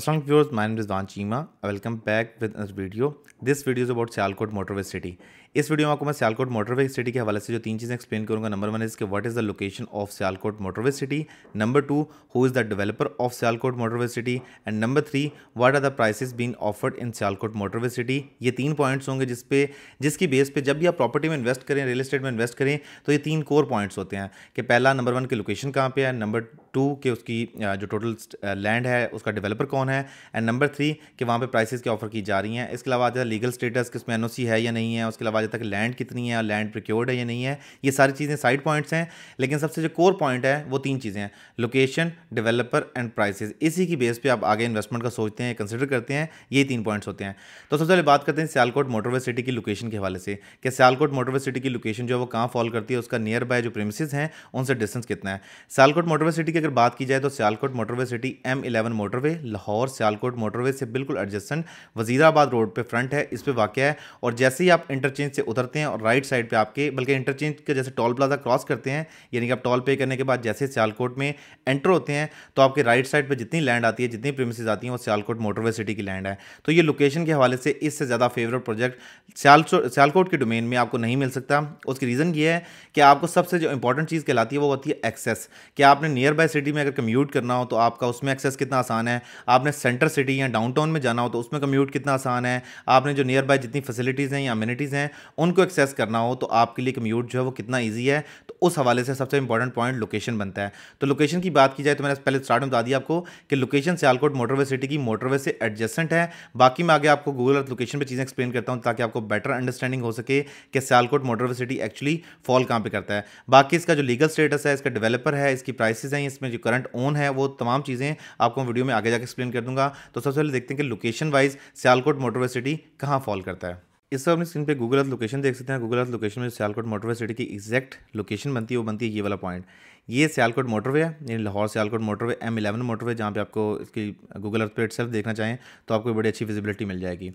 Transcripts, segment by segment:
Assalamualaikum viewers, my name is Chima. Welcome back with another video. This video is about Sialkot Motorway City. इस video में आपको मैं Sialkot motorway city के हवाले से जो तीन चीज़ें एक्सप्लेन करूँगा नंबर वन इज़ के what is the location of Sialkot motorway City number two who is the developer of Sialkot motorway City and number three what are the prices been offered in Sialkot motorway City ये तीन points होंगे जिस पे जिसकी base पे जब भी आप प्रॉपर्टी में इन्वेस्ट करें रियल स्टेट में इन्वेस्ट करें तो ये तीन कोर पॉइंट्स होते हैं कि पहला नंबर वन की लोकेशन कहाँ पे है नंबर टू के उसकी जो टोटल लैंड है उसका डेवलपर कौन है एंड नंबर थ्री कि वहाँ पर प्राइसेस के ऑफर की जा रही हैं इसके अलावा आता है लीगल स्टेटस किस में एन है या नहीं है उसके अलावा है कि लैंड कितनी है लैंड प्रिक्योर्ड है या नहीं है ये सारी चीज़ें साइड पॉइंट्स हैं लेकिन सबसे जो कोर पॉइंट है वो तीन चीज़ें हैं लोकेशन डेवलपर एंड प्राइसेस इसी की बेस पे आप आगे इन्वेस्टमेंट का सोचते हैं कंसिडर करते हैं ये तीन पॉइंट्स होते हैं तो सबसे पहले बात करते हैं सियालकोट मोटरवे सिटी की लोकेशन के हवाले से कि सियालकोट मोटरवे सिटी की लोकेशन जो है वो कहाँ फॉल करती है उसका नियर बाय जो प्रेमिसज हैं उनसे डिस्टेंस कितना है सियालकोट मोटरवे सिटी की अगर बात की जाए तो Sialkot motorway City M eleven motorway Lahore Sialkot motorway से बिल्कुल एडजस्टेंट वजीराबाद रोड पर फ्रंट है इस पर वाक़ है और जैसे ही आप इंटरचेंज इंटरचेंज से उतरते हैं और राइट साइड पे आपके बल्कि इंटरचेंज के जैसे टोल प्लाजा क्रॉस करते हैं यानी कि आप टोल पे करने के बाद जैसे सियालकोट में एंटर होते हैं तो आपके राइट साइड पर जितनी लैंड आती है जितनी प्रेमिस आती हैं वो सियालकोट मोटरवे सिटी की लैंड है तो ये लोकेशन के हवाले से इससे ज़्यादा फेवरेट प्रोजेक्ट सियालकोट के डोमेन में आपको नहीं मिल सकता उसकी रीज़न ये है कि आपको सबसे जो इंपॉर्टेंट चीज़ कहलाती है वो होती है एक्सेस कि आपने नियर बाय सिटी में अगर कम्यूट करना हो तो आपका उसमें एक्सेस कितना आसान है आपने सेंटर सिटी या डाउनटाउन में जाना हो तो उसमें कम्यूट कितना आसान है आपने जो नियर बाय जितनी फैसिलिटीज़ हैं या अम्यूनिटीज़ हैं उनको एक्सेस करना हो तो आपके लिए कम्यूट जो है वो कितना ईजी है तो उस हवाले से सबसे इंपॉर्टेंट पॉइंट लोकेशन बनता है तो लोकेशन की बात की जाए तो मैंने पहले स्टार्ट में बता दिया आपको कि लोकेशन सियालकोट मोटरवे सिटी की मोटरवे से एडजस्टेंट है बाकी मैं आगे आपको गूगल अर्थ लोकेशन पर चीज़ें एक्सप्लेन करता हूँ ताकि आपको बेटर अंडरस्टैंडिंग हो सके कि Sialkot motorway City actually fall कहाँ पर करता है बाकी इसका जो लीगल स्टेटस है इसका डेवलपर है इसकी प्राइसेज हैं इसमें जो करंट ओन है वो तमाम चीज़ें आपको वीडियो में आगे जाकर एक्सप्लेन कर दूंगा तो सबसे पहले देखते हैं कि location wise Sialkot motorway City कहाँ फॉल करता है इस सब अपनी स्क्रीन पे गूगल अर्थ लोकेशन देख सकते हैं गूगल अर्थ लोकेशन में सियालकोट मोटरवे सिटी की एग्जैक्ट लोकेशन बनती है वो बनती है ये वाला पॉइंट ये सियालकोट मोटरवे है यानी Lahore Sialkot motorway M eleven motorway जहाँ पे आपको इसकी गूगल अर्थ पे सेल्फ देखना चाहें तो आपको बड़ी अच्छी विजिबिलिटी मिल जाएगी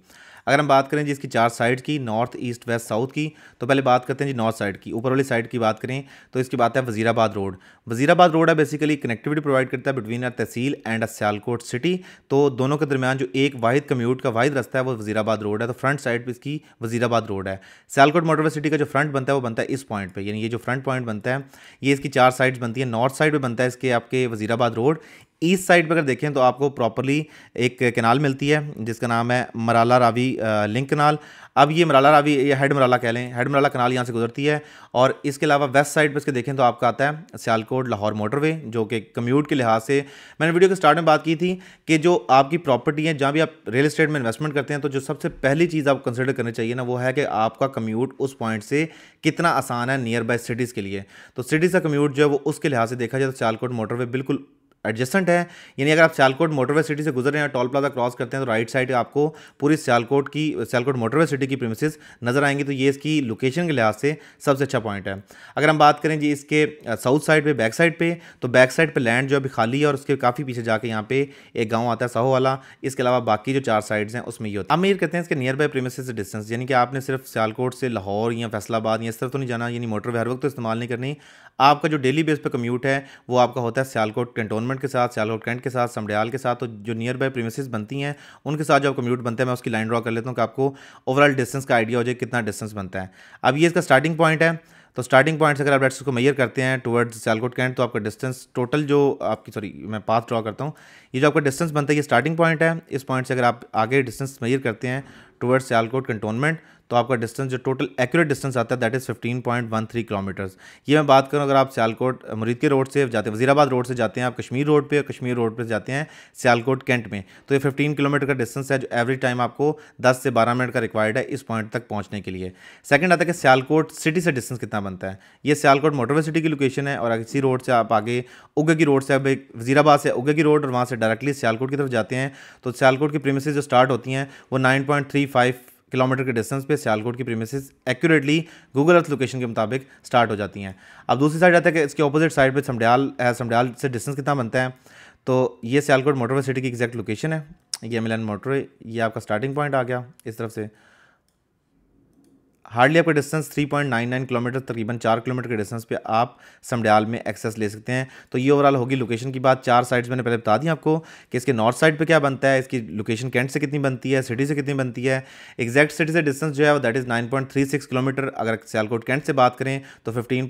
अगर हम बात करें जिसकी चार साइड की नॉर्थ ईस्ट वेस्ट साउथ की तो पहले बात करते हैं जी नॉर्थ साइड की ऊपर वाली साइड की बात करें तो इसकी बात है वजीराबाद रोड वजीराबाद रोड है बेसिकली कनेक्टिविटी प्रोवाइड करता है between a tehsil and a Sialkot city तो दोनों के दरमियान जो एक वाहिद कम्यूट का वाहिद रास्ता है वो वजीराबाद रोड है तो फ्रंट साइड पर इसकी वजीराबाद रोड है सियालकोट मोटरवे सिटी का जो फ्रंट बनता है वो बनता है इस पॉइंट पर यानी ये जो फ्रंट पॉइंट बनता है ये इसकी चार साइड्स बनती है नॉर्थ साइड पर बनता है इसके आपके वजीराबाद रोड ईस्ट साइड पर अगर देखें तो आपको प्रॉपरली एक कैनाल मिलती है जिसका नाम है मराला रावी लिंक कनाल अब ये मराला रावी ये हेड मराला कह लें हेड मराला कनाल यहाँ से गुजरती है और इसके अलावा वेस्ट साइड पर इसके देखें तो आपका आता है सियालकोट लाहौर मोटरवे जो कि कम्यूट के लिहाज से मैंने वीडियो के स्टार्ट में बात की थी कि जो आपकी प्रॉपर्टी है जहाँ भी आप रियल इस्टेट में इन्वेस्टमेंट करते हैं तो जो सबसे पहली चीज़ आप कंसिडर करनी चाहिए ना वो है कि आपका कम्यूट उस पॉइंट से कितना आसान है नियर बाय सिटीज़ के लिए तो सिटीज़ का कम्यूट जो है वो उसके लिहाज से देखा जाए तो सियालकोट मोटरवे बिल्कुल एडजस्टेंट है यानी अगर आप सियालकोट मोटरवे सिटी से गुजर रहे हैं टोल प्लाजा क्रॉस करते हैं तो राइट साइड आपको पूरी सियालकोट की सियालकोट मोटरवे सिटी की प्रेमिसेस नज़र आएंगी तो ये इसकी लोकेशन के लिहाज से सबसे अच्छा पॉइंट है अगर हम बात करें जी इसके साउथ साइड पे बैक साइड पे तो बैक साइड पे लैंड जो अभी खाली है और उसके काफ़ी पीछे जाके यहाँ पे एक गाँव आता है साहो वाला इसके अलावा बाकी जो चार साइड्स हैं उसमें ये होता है अमीर कहते हैं इसके नियर बाई प्रेमिसेस डिस्टेंस यानी कि आपने सिर्फ सियालकोट से लाहौर या फैसलाबाद या इस तरफ तो नहीं जाना यानी मोटरवे हर वक्त तो इस्तेमाल नहीं करनी आपका जो डेली बेस पर कम्यूट है वो आपका होता है सियालकोट कंटोनमेंट गवर्नमेंट के साथ सियालकोट कैंट के साथ समडयाल के साथ तो जो नियर बाय प्रीमिस बनती हैं उनके साथ जो कम्यूट बनते हैं मैं उसकी लाइन ड्रॉ कर लेता हूँ कि आपको ओवरऑल डिस्टेंस का आइडिया हो जाए कितना डिस्टेंस बनता है अब ये इसका स्टार्टिंग पॉइंट है तो स्टार्टिंग पॉइंट्स अगर आप डायरेक्ट को मैयर करते हैं टुवर्ड्स सियालकोट कैंट तो आपका डिस्टेंस टोटल जो आपकी सॉरी मैं पाथ ड्रॉ करता हूँ ये जो आपका डिस्टेंस बनता है ये स्टार्टिंग पॉइंट है इस पॉइंट से अगर आप आगे डिस्टेंस मैयर करते हैं टुवर्ड्स सियालकोट कंटोनमेंट तो आपका डिस्टेंस जो टोटल एक्यूरेट डिस्टेंस आता है that is fifteen point one three kilometers ये मैं बात करूँ अगर आप सियालकोट के रोड से जाते हैं वजीराबाद रोड से जाते हैं आप कश्मीर रोड पर कश्मीर रोड पर जाते हैं सियालकोट कैंट में तो ये फिफ्टीन किलोमीटर का डिस्टेंस है जो एवरी टाइम आपको दस से बारह मिनट का रिक्वायर्ड है इस पॉइंट तक पहुँचने के लिए सेकेंड आता है कि सियालकोट सिटी से डिस्टेंस कितना बनता है ये सियालकोट मोटरवे सिटी की लोकेशन है और इसी रोड से आप आगे उगे की रोड से अब एक वजीराबाद से उगे की रोड और वहाँ से डायरेक्टली सियालकोट की तरफ जाते हैं तो सियालकोट की प्रीमिस जो स्टार्ट होती हैं वो nine point three five kilometer के डिस्टेंस पे सियालकोट की premises accurately Google Earth location के मुताबिक स्टार्ट हो जाती हैं अब दूसरी साइड जाता है कि इसके ऑपोजिट साइड पर समडयाल है समडयाल से डिस्टेंस कितना बनता है तो ये सियालकोट मोटरवे सिटी की एग्जैक्ट लोकेशन है ये मिलन मोटरवे ये आपका स्टार्टिंग पॉइंट आ गया इस तरफ से हार्डली आपका डिस्टेंस 3.99 किलोमीटर तकरीबन चार किलोमीटर के डिस्टेंस पे आप समडयाल में एक्सेस ले सकते हैं तो ये ओवरऑल होगी लोकेशन की बात चार साइड्स मैंने पहले बता दी आपको कि इसके नॉर्थ साइड पे क्या बनता है इसकी लोकेशन कैंट से कितनी बनती है सिटी से कितनी बनती है एग्जैक्ट सिटी से डिस्टेंस जो है वो दैट इज़ नाइन किलोमीटर अगर सियालकोट कैंट से बात करें तो फिफ्टीन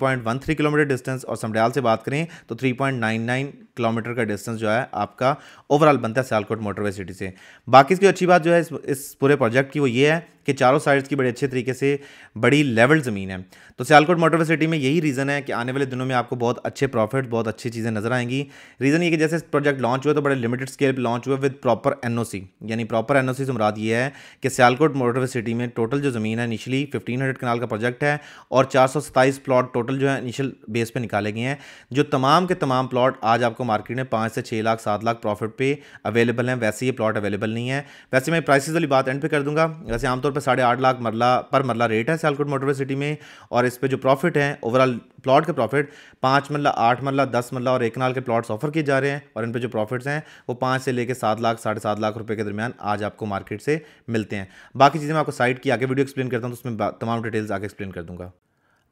किलोमीटर डिस्टेंस और समडयाल से बात करें तो थ्री किलोमीटर का डिस्टेंस जो है आपका ओवरऑल बनता है सियालकोट मोटरवे सिटी से बाकी इसकी अच्छी बात जो है इस, इस पूरे प्रोजेक्ट की वो ये है कि चारों साइड्स की बड़े अच्छे तरीके से बड़ी लेवल ज़मीन है तो सियालकोट मोटर सिटी में यही रीज़न है कि आने वाले दिनों में आपको बहुत अच्छे प्रॉफिट बहुत अच्छी चीज़ें नजर आएंगी रीज़न ये कि जैसे प्रोजेक्ट लॉन्च हुआ तो बड़े लिमिटेड स्केल पर लॉन्च हुआ विद प्रॉपर एन यानी प्रॉपर एन ओ से मुराद ये है कि सियालकोट मोटर सिटी में टोटल जो ज़मीन है निचली फिफ्टीन कनाल का प्रोजेक्ट है और चार प्लॉट टोटल जो है इनिशियल बेस पर निकाले गए हैं जो तमाम के तमाम प्लॉट आज आपको मार्केट में पाँच से छः लाख सात लाख प्रॉफिट पे अवेलेबल हैं वैसे ये प्लॉट अवेलेबल नहीं है वैसे मैं प्राइसेस वाली बात एंड पे कर दूंगा वैसे आमतौर पर साढ़े आठ लाख मरला पर मरला रेट है सियालकोट मोटरवे सिटी में और इस पर जो प्रॉफिट है ओवरऑल प्लॉट के प्रॉफिट पाँच मरला आठ मरला दस मरला और एक नाल के प्लॉट्स ऑफर किए जा रहे हैं और इन पर जो प्रॉफिट्स हैं वो पाँच से लेकर सात लाख साढ़े सात लाख रुपये के दरमियान आज आपको मार्केट से मिलते हैं बाकी चीज़ें मैं आपको साइट की आगे वीडियो एक्सप्लेन करता हूँ तो उसमें तमाम डिटेल्स आगे एक्सप्लेन कर दूँगा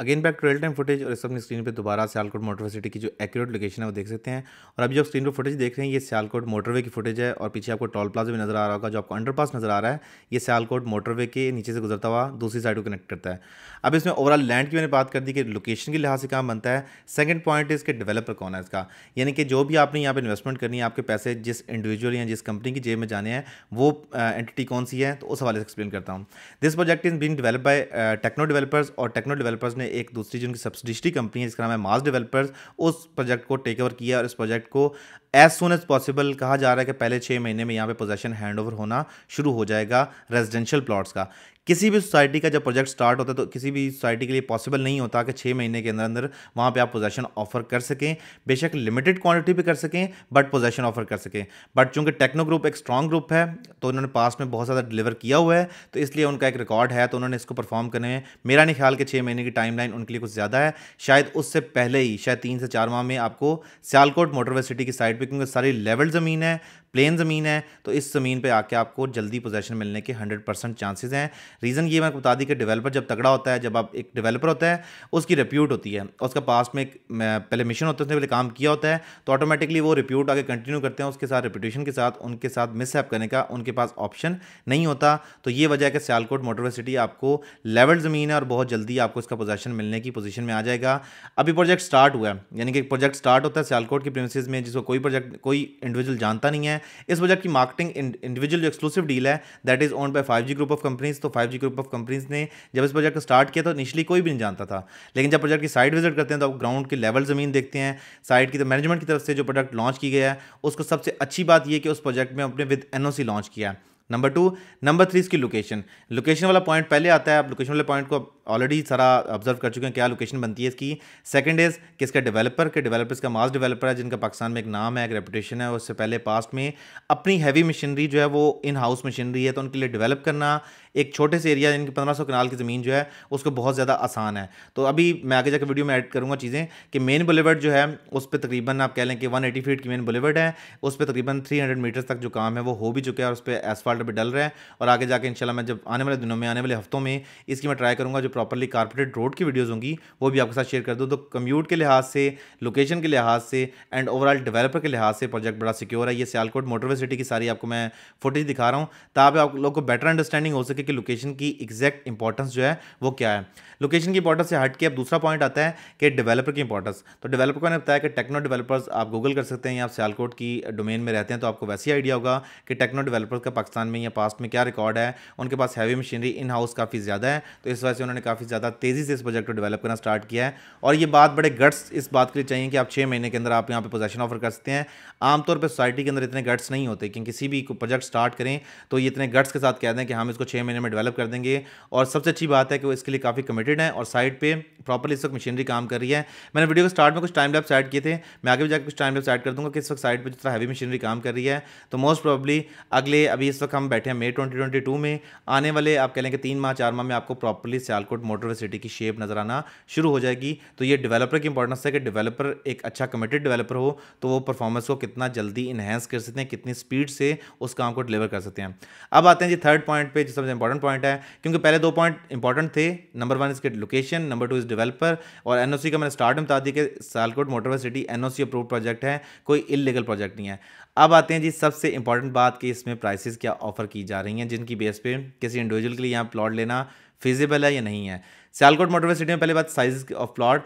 again back to real time footage और इस अपनी स्क्रीन पे दोबारा सियालकोट मोटरवे सिटी की जो एक्यूरेट लोकेशन है वो देख सकते हैं और अभी जो स्क्रीन पे फुटेज देख रहे हैं ये सियालकोट मोटरवे की फुटेज है और पीछे आपको टॉल प्लाजा भी नजर आ रहा होगा जो आपको अंडरपास नजर आ रहा है ये सियालकोट मोटरवे के नीचे से गुजरता हुआ दूसरी साइड को कनेक्ट करता है अब इसमें ओवरऑल लैंड की मैंने बात कर दी कि लोकेशन के लिहाज से काम बनता है सेकेंड पॉइंट इसके डेवलपर कौन है इसका यानी कि जो भी आपने यहाँ पर इन्वेस्टमेंट करनी है आपके पैसे जिस इंडिविजुअल या जिस कंपनी की जेब में जाने हैं वो एंटिटी कौन सी है तो उस हवाले से एक्सप्लेन करता हूँ this project is been develop by Techno Developers और टेक्नो डेवलपर्स ने एक दूसरी जिनकी सब्सिडिस्ट्री कंपनी है जिसका नाम है मास डेवलपर्स उस प्रोजेक्ट को टेक ओवर किया और इस प्रोजेक्ट को एज सुन एज पॉसिबल कहा जा रहा है कि पहले छः महीने में यहाँ पे पोजेशन हैंड ओवर होना शुरू हो जाएगा रेजिडेंशियल प्लॉट्स का किसी भी सोसाइटी का जब प्रोजेक्ट स्टार्ट होता है तो किसी भी सोसाइटी के लिए पॉसिबल नहीं होता कि छः महीने के अंदर अंदर वहाँ पर आप पोजेशन ऑफर कर सकें बेशक लिमिटेड क्वान्टिटी भी कर सकें बट पोजेशन ऑफर कर सकें बट चूँकि टेक्नो ग्रुप एक स्ट्रॉन्ग ग्रुप है तो उन्होंने पास में बहुत ज़्यादा डिलीवर किया हुआ है तो इसलिए उनका एक रिकॉर्ड है तो उन्होंने इसको परफॉर्म करने में मेरा नहीं ख्याल कि छः महीने की टाइमलाइन उनके लिए कुछ ज़्यादा है शायद उससे पहले ही शायद तीन से चार माह में आपको सियालकोट मोटरवे सिटी की साइड पर क्योंकि सारी लेवल ज़मीन है प्लेन ज़मीन है तो इस ज़मीन पर आके आपको जल्दी पोजेशन मिलने के हंड्रेड परसेंट चांसेज़ हैं रीज़न ये मैं बता दी कि डेवलपर जब तगड़ा होता है जब आप एक डेवलपर होता है उसकी रिप्यूट होती है उसका पास्ट में एक पहले मिशन होता है उसने पहले काम किया होता है तो ऑटोमेटिकली वो रिप्यूट आगे कंटिन्यू करते हैं उसके साथ रिप्यूटेशन के साथ उनके साथ मिसहैप करने का उनके पास ऑप्शन नहीं होता तो ये वजह है कि सियालकोट मोटरवे सिटी आपको लेवल ज़मीन है और बहुत जल्दी आपको इसका पोजेशन मिलने की पोजिशन में आ जाएगा अभी प्रोजेक्ट स्टार्ट हुआ है यानी कि प्रोजेक्ट स्टार्ट होता है सियालकोट की प्रिंसिस में जिसको कोई प्रोजेक्ट कोई इंडिविजुअल जानता नहीं है इस वजह की मार्केटिंग इंडिविजुअल जो एक्सक्लूसिव डील है that is own by five group of companies तो फाइव ग्रुप ऑफ कंपनीज ने जब इस प्रोजेक्ट को स्टार्ट किया तो इनिशियली कोई भी नहीं जानता था लेकिन जब प्रोजेक्ट की साइड विजिट करते हैं तो आप ग्राउंड के लेवल ज़मीन देखते हैं साइड की तो मैनेजमेंट की तरफ से जो प्रोडक्ट लॉन्च किया गया है उसको सबसे अच्छी बात यह कि उस प्रोजेक्ट में अपने विद एन लॉन्च किया नंबर टू नंबर थ्री इसकी लोकेशन लोकेशन वाला पॉइंट पहले आता है आप लोकेशन वाले पॉइंट को ऑलरेडी सारा ऑब्जर्व कर चुके हैं क्या लोकेशन बनती है इसकी सेकंड इज़ किसका डेवलपर के डेवलपर्स का मास डेवलपर है जिनका पाकिस्तान में एक नाम है एक रेपुटेशन है उससे पहले पास्ट में अपनी हैवी मशीनरी जो है वो इन हाउस मशीनरी है तो उनके लिए डेवलप करना एक छोटे से एरिया जिनकी पंद्रह सौ कनाल की ज़मीन जो है उसको बहुत ज़्यादा आसान है तो अभी मैं आगे जाकर वीडियो में ऐड करूँगा चीज़ें कि मेन बुलेवर्ड जो है उस पर तकरीबन आप कह लें कि वन एटी फीट की मेन बुलेवर्ड है उस पर तकरीबन थ्री हंड्रेड मीटर तक जो काम है वो हो भी चुका है और उस पर एसफाल्ट भी डल रहा है और आगे जाकर इंशाल्लाह मैं जब आने वाले दिनों में आने वाले हफ्तों में इसकी मैं ट्राई करूँगा जो प्रॉपरली कारपोरेट रोड की वीडियोज़ होंगी वो भी आपके साथ शेयर कर दूँ तो कम्यूट के लिहाज से लोकेशन के लिहाज से एंड ओवरऑल डेवलपर के लिहाज से प्रोजेक्ट बड़ा सिक्योर है ये सियालकोट मोटरवे सिटी की सारी आपको मैं फुटेज दिखा रहा हूँ ताकि आप लोग को बेटर अंडरस्टैंडिंग हो सके कि लोकेशन की एग्जैक्ट इंपॉर्टेंस जो है वो क्या है लोकेशन की इंपॉर्टेंस से हट के अब दूसरा पॉइंट आता है कि डेवलपर की इंपॉर्टेंस तो डेवलपर को मैंने बताया कि टेक्नो डेवलपर्स आप गूगल कर सकते हैं या आप सियालकोट की डोमेन में रहते हैं तो आपको वैसे ही आइडिया होगा कि टेक्नो डेवलपर्स का पाकिस्तान में या पास्ट में क्या रिकॉर्ड है उनके पास हैवी मशीनरी इन हाउस काफ़ी ज़्यादा है तो इस वजह से उन्होंने काफ़ी ज़्यादा तेज़ी से इस प्रोजेक्ट को डेवलप करना स्टार्ट किया है और ये बात बड़े गट्स इस बात के लिए चाहिए कि आप छः महीने के अंदर आप यहाँ पे पोजेशन ऑफर कर सकते हैं आमतौर पर सोसाइटी के अंदर इतने गट्स नहीं होते कि किसी भी प्रोजेक्ट स्टार्ट करें तो ये इतने गट्स के साथ कह दें कि हम इसको छः महीने में डेवलप कर देंगे और सबसे अच्छी बात है कि वो इसके लिए काफ़ी कमिटेड है और साइट पर प्रॉपरली इस वक्त मशीनरी काम कर रही है मैंने वीडियो के स्टार्ट में कुछ टाइम लैप्स ऐड किए थे मैं आगे भी जाकर कुछ टाइम लैब्स ऐड कर दूँगा कि इस वक्त साइट पर जितना हैवी मशीनरी काम कर रही है तो मोस्ट प्रॉब्ली अगले अभी इस वक्त हम बैठे हैं मई ट्वेंटी में आने वाले आप कह लें कि तीन माह चार माह में आपको प्रॉपरली साल आपको मोटर सिटी की शेप नज़र आना शुरू हो जाएगी तो ये डेवलपर की इंपॉर्टेंस है कि डेवलपर एक अच्छा कमिटेड डेवलपर हो तो वो परफॉर्मेंस को कितना जल्दी इन्हेंस कर सकते हैं कितनी स्पीड से उस काम को डिलीवर कर सकते हैं अब आते हैं जी थर्ड पॉइंट पर जो सबसे इंपॉर्टेंट पॉइंट है क्योंकि पहले दो पॉइंट इंपॉर्टेंट थे नंबर वन इसके लोकेशन नंबर टू इस डेवलपर और एन का मैंने स्टार्ट में बता दी कि Sialkot motorway city N approve project है कोई इलीगल प्रोजेक्ट नहीं है अब आते हैं जी सबसे इंपॉर्टेंट बात कि इसमें प्राइसेस क्या ऑफर की जा रही हैं जिनकी बेस पे किसी इंडिविजुअल के लिए यहाँ प्लॉट लेना फिजिबल है या नहीं है सियालकोट मोटरवे सिटी में पहले बात साइज ऑफ प्लॉट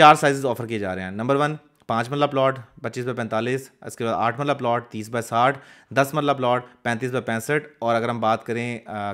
चार साइज ऑफर किए जा रहे हैं नंबर वन पाँच मरला प्लॉट पच्चीस बाय पैंतालीस इसके बाद आठ मरला प्लॉट तीस बाय साठ दस मरला प्लॉट पैंतीस बाय पैंसठ और अगर हम बात करें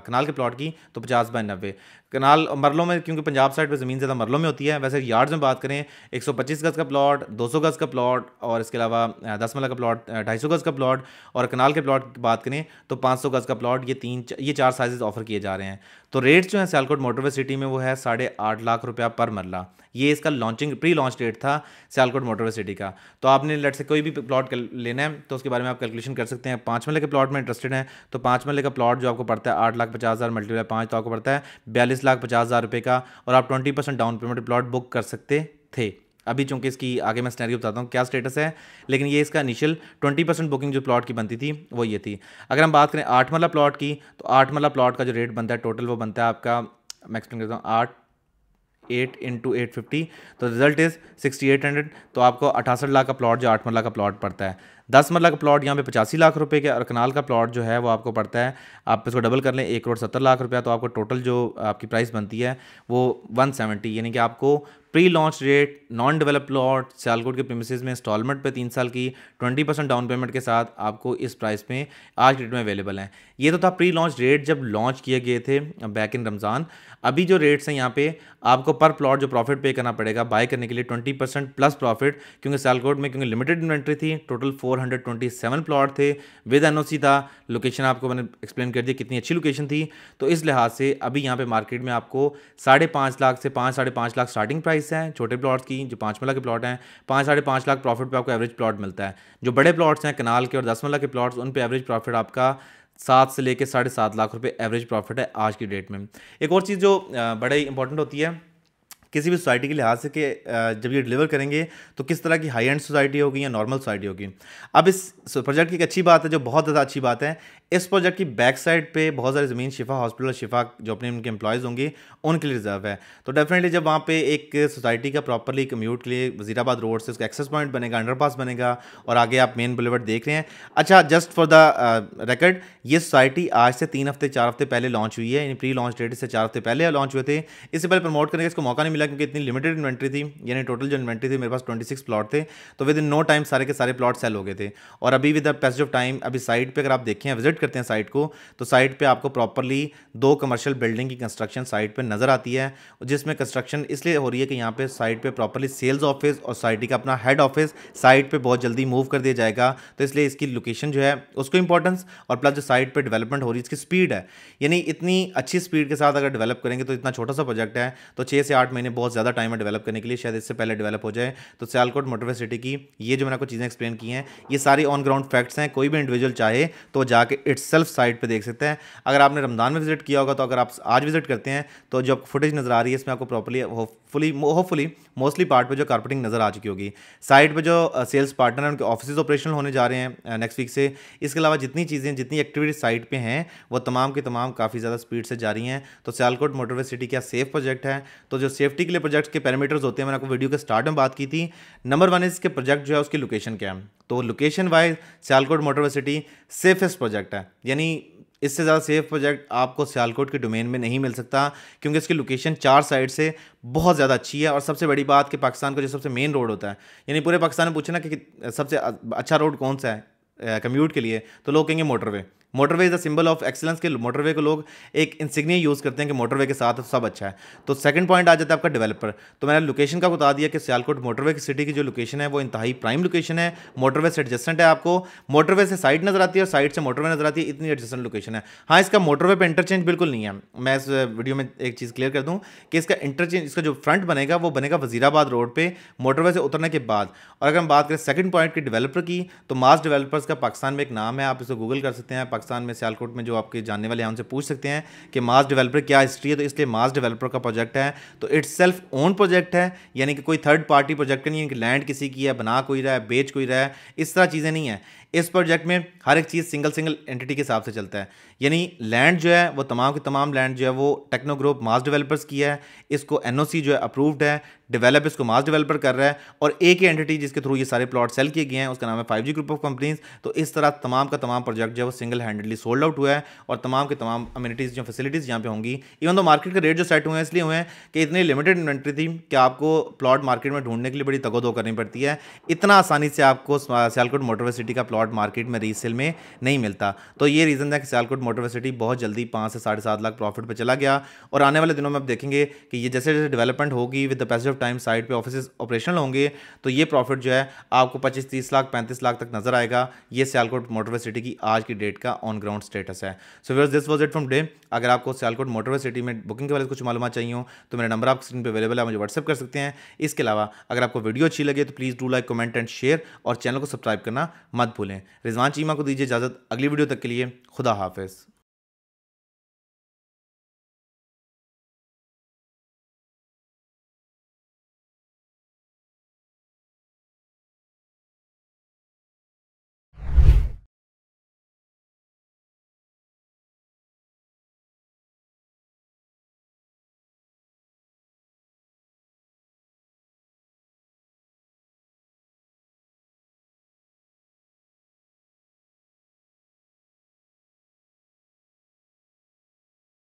कनाल के प्लॉट की तो पचास बाय नब्बे कनाल मरलों में क्योंकि पंजाब साइड पे ज़मीन ज़्यादा मरलों में होती है वैसे यार्ड्स में बात करें 125 गज़ का प्लॉट 200 गज़ का प्लॉट और इसके अलावा दस मल्ला का प्लॉट सौ गज़ का प्लॉट और कनाल के प्लॉट की बात करें तो 500 गज़ का प्लॉट ये तीन ये चार साइजेस ऑफर किए जा रहे हैं तो रेट्स जो हैं सियालकोट मोटरवे सिटी में वो है साढ़े आठ लाख रुपया पर मरला ये इसका लॉन्चिंग प्री लॉन्च रेट था सियालकोट मोटरवे सिटी का तो आपने लट से कोई भी प्लॉट लेना है तो उसके बारे में आप कैलकुलेशन कर सकते हैं पाँच मल्ले के प्लॉट में इंटरेस्टेड है तो पाँच मल्ले का प्लॉट जो आपको पड़ता है आठ लाख पचास हज़ार मल्टीप्लाई पाँच तो आपको पड़ता है बयालीस लाख पचास हज़ार रुपये का और आप twenty percent down payment plot book कर सकते थे अभी चूंकि इसकी आगे मैं स्नैरियो बताता हूँ क्या स्टेटस है लेकिन ये इसका इनिशियल ट्वेंटी परसेंट बुकिंग जो प्लॉट की बनती थी वो ये थी अगर हम बात करें आठ मला प्लॉट की तो आठ मला प्लॉट का जो रेट बनता है टोटल वो बनता है आपका मैं एक्सप्लेन करता हूँ आठ एट इंटू एट फिफ्टी तो result is sixty eight hundred तो आपको अठासठ लाख का प्लॉट जो आठ मल्ला का प्लॉट पड़ता है दस मरला का प्लॉट यहाँ पे पचासी लाख रुपए के और कनाल का प्लॉट जो है वो आपको पड़ता है आप इसको डबल कर लें एक करोड़ सत्तर लाख रुपया तो आपको टोटल जो आपकी प्राइस बनती है वो वन सेवेंटी यानी कि आपको pre launch rate non develop plot Sialkot के प्रीमिसेस में इंस्टॉलमेंट पे तीन साल की ट्वेंटी परसेंट डाउन पेमेंट के साथ आपको इस प्राइस में आज डेट में अवेलेबल हैं ये तो था प्री लॉन्च रेट जब लॉन्च किए गए थे बैक इन रमज़ान अभी जो रेट्स हैं यहाँ पे आपको पर प्लॉट जो प्रॉफिट पे करना पड़ेगा बाय करने के लिए ट्वेंटी परसेंट प्लस प्रॉफिट क्योंकि सियालकोट में क्योंकि लिमिटेड इन्वेंट्री थी total four 427 hundred twenty seven plot थे विद एन था लोकेशन आपको मैंने एक्सप्लेन कर दिया कितनी अच्छी लोकेशन थी तो इस लिहाज से अभी यहाँ पे मार्केट में आपको साढ़े पाँच लाख से पाँच साढ़े पाँच लाख स्टार्टिंग प्राइस है छोटे प्लॉट्स की जो पाँच मला के प्लॉट हैं पाँच साढ़े पाँच लाख प्रॉफिट पर आपको एवरेज प्लॉट मिलता है जो बड़े प्लॉट्स हैं कनाल के और दस मला के प्लॉट्स उन पर एवरेज प्रॉफिट आपका सात से लेकर साढ़े सात लाख रुपये एवरेज प्रॉफिट है आज की डेट में एक और चीज़ जो बड़ी इंपॉर्टेंट होती है किसी भी सोसाइटी के लिहाज से कि जब ये डिलीवर करेंगे तो किस तरह की हाई एंड सोसाइटी होगी या नॉर्मल सोसाइटी होगी अब इस प्रोजेक्ट की एक अच्छी बात है जो बहुत ज़्यादा अच्छी बात है इस प्रोजेक्ट की बैक साइड पे बहुत सारी ज़मीन शिफा हॉस्पिटल शिफा जो अपने उनके एम्प्लॉयज़ होंगे उनके लिए रिजर्व है तो डेफिनेटली जब वहाँ पे एक सोसाइटी का प्रॉपरली कम्यूट के लिए वजीराबाद रोड से उसका एक्सेस पॉइंट बनेगा अंडरपास बनेगा और आगे आप मेन बुलेवर्ड देख रहे हैं अच्छा जस्ट फॉर द रिकॉर्ड ये सोसाइटी आज से तीन हफ्ते चार हफ्ते पहले लॉन्च हुई है यानी प्री लॉन्च डेट से चार हफ्ते पहले लॉन्च हुए थे इससे पहले प्रमोट करने का इसको मौका नहीं मिला मिला क्योंकि इतनी लिमिटेड इन्वेंट्री थी यानी टोटल जो इन्वेंट्री थी मेरे पास 26 सिक्स प्लॉट थे तो विद इन नो टाइम सारे के सारे प्लॉट सेल हो गए थे और अभी with the passage of time अभी साइट पर अगर आप देखें विजिट करते हैं साइट को तो साइट पर आपको प्रॉपरली दो कमर्शियल बिल्डिंग की कंस्ट्रक्शन साइट पर नज़र आती है जिसमें कंस्ट्रक्शन इसलिए हो रही है कि यहाँ पर साइट पर प्रॉपरली सेल्स ऑफिस और साइटी का अपना हेड ऑफिस साइट पर बहुत जल्दी मूव कर दिया जाएगा तो इसलिए इसकी लोकेशन जो है उसको इंपॉर्टेंस और प्लस जो साइट पर डेवलपमेंट हो रही है इसकी स्पीड है यानी इतनी अच्छी स्पीड के साथ अगर डेवलप करेंगे तो इतना छोटा सा प्रोजेक्ट है तो छः से आठ महीने बहुत ज़्यादा टाइम है डेवलप करने के लिए शायद इससे पहले डेवलप हो जाए तो सियालकोट मोटरवे सिटी की ये जो मैंने आपको चीज़ें एक्सप्लेन की हैं ये सारी ऑन ग्राउंड फैक्ट्स हैं कोई भी इंडिविजुअल चाहे तो जाके इट्स सेल्फ साइट पर देख सकते हैं अगर आपने रमजान में विजिट किया होगा तो अगर आप आज विजिट करते हैं तो जो आपको फुटेज नज़र आ रही है इसमें आपको properly hopefully hopefully mostly part पर जो कार्पेटिंग नज़र आ चुकी होगी साइट पर जो सेल्स uh, पार्टनर उनके ऑफिस ऑपरेशनल होने जा रहे हैं नेक्स्ट uh, वीक से इसके अलावा जितनी चीज़ें जितनी एक्टिविटी साइट पर हैं वो तमाम के तमाम काफ़ी ज़्यादा स्पीड से जा रही हैं तो सियालकोट मोटरवे सिटी क्या सेफ प्रोजेक्ट है तो जो सेफ्टी सिटी के लिए प्रोजेक्ट्स के पैरामीटर्स होते हैं मैंने आपको वीडियो के स्टार्ट में बात की थी नंबर वन इसके प्रोजेक्ट जो है उसकी लोकेशन क्या है तो location wise Sialkot motorway city safest project है यानी इससे ज़्यादा सेफ प्रोजेक्ट आपको सियालकोट के डोमेन में नहीं मिल सकता क्योंकि इसकी लोकेशन चार साइड से बहुत ज़्यादा अच्छी है और सबसे बड़ी बात कि पाकिस्तान का जो सबसे मेन रोड होता है यानी पूरे पाकिस्तान में पूछना कि सबसे अच्छा रोड कौन सा है कम्यूट के लिए तो लोग कहेंगे motorway motorway is the symbol of excellence के मोटरवे को लोग एक इंसिग्निया यूज़ करते हैं कि मोटरवे के साथ सब अच्छा है तो सेकंड पॉइंट आ जाता है आपका डेवलपर तो मैंने लोकेशन का बता दिया कि सियालकोट मोटरवे की सिटी की जो लोकेशन है वो इंतहाई प्राइम लोकेशन है मोटरवे से एडजस्टेंट है आपको मोटरवे से साइड नजर आती है और साइड से मोटरवे नजर आती है इतनी एडजस्टेंट लोकेशन है हाँ इसका मोटरवे पर इंटरचेंज बिल्कुल नहीं है मैं इस वीडियो में एक चीज़ क्लियर कर दूँ कि इसका इंटरचेंज इसका जो फ्रंट बनेगा वो बनेगा वजीराबाद रोड पर मोटरवे से उतरने के बाद और अगर हम बात करें सेकेंड पॉइंट की डेवलपर की तो मास डेवलपर्स का पाकिस्तान में एक नाम है आप इसको गूगल कर सकते हैं पाकिस्तान में सियालकोट में जो आपके जानने वाले हैं उनसे पूछ सकते हैं कि मास डेवलपर क्या हिस्ट्री है तो इसलिए मास डेवलपर का प्रोजेक्ट है तो इट्स सेल्फ ओन प्रोजेक्ट है यानी कि कोई थर्ड पार्टी प्रोजेक्ट नहीं है कि लैंड किसी की है बना कोई रहा है बेच कोई रहा है इस तरह चीज़ें नहीं है इस प्रोजेक्ट में हर एक चीज़ सिंगल सिंगल एंटिटी के हिसाब से चलता है यानी लैंड जो है वो तमाम के तमाम लैंड जो है वो टेक्नो ग्रुप मास डेवलपर्स की है इसको एनओसी जो है अप्रूव्ड है डेवलप इसको मास डेवलपर कर रहा है और एक ही एंटिटी जिसके थ्रू ये सारे प्लॉट सेल किए गए हैं उसका नाम है फाइव ग्रुप ऑफ कंपनीज तो इस तरह तमाम का तमाम प्रोजेक्ट जो है वो सिंगल हैंडेडली सोल्ड आउट हुआ है और तमाम के तमाम अम्यूनिटीज़ जो फैसिलिटीज़ यहाँ पे होंगी इवन तो मार्केट के रेट जो सेट हुए हैं इसलिए हुए हैं कि इतनी लिमिटेड इन्वेंट्री थी कि आपको प्लॉट मार्केट में ढूंढने के लिए बड़ी तगोदो करनी पड़ती है इतना आसानी से आपको सियालकोट मोटरवे सिटी का प्लॉट मार्केट में रीसेल में नहीं मिलता तो ये रीज़न है कि सियालकोट मोटरवे सिटी बहुत जल्दी पाँच से साढ़े सात लाख प्रॉफिट पर चला गया और आने वाले दिनों में आप देखेंगे कि ये जैसे जैसे डेवलपमेंट होगी with the passage of time side पे ऑफिस ऑपरेशनल होंगे तो ये प्रॉफिट जो है आपको पच्चीस तीस लाख पैंतीस लाख तक नजर आएगा ये सियालकोट मोटरवे सिटी की आज की डेट का ऑन ग्राउंड स्टेटस है so where this was it from day अगर आपको सियालकोट मोटरवे सिटी में बुकिंग के बारे में कुछ मालूम चाहिए हो तो मेरा नंबर आप स्क्रीन पर अवेलेबल है मुझे व्हाट्सअप कर सकते हैं इसके अलावा अगर आपको वीडियो अच्छी लगे तो please do like comment and share और चैनल को सब्सक्राइब करना मत भूलें रिजवान चीमा को दीजिए इजाज़त अगली वीडियो तक के लिए खुदा हाफिज़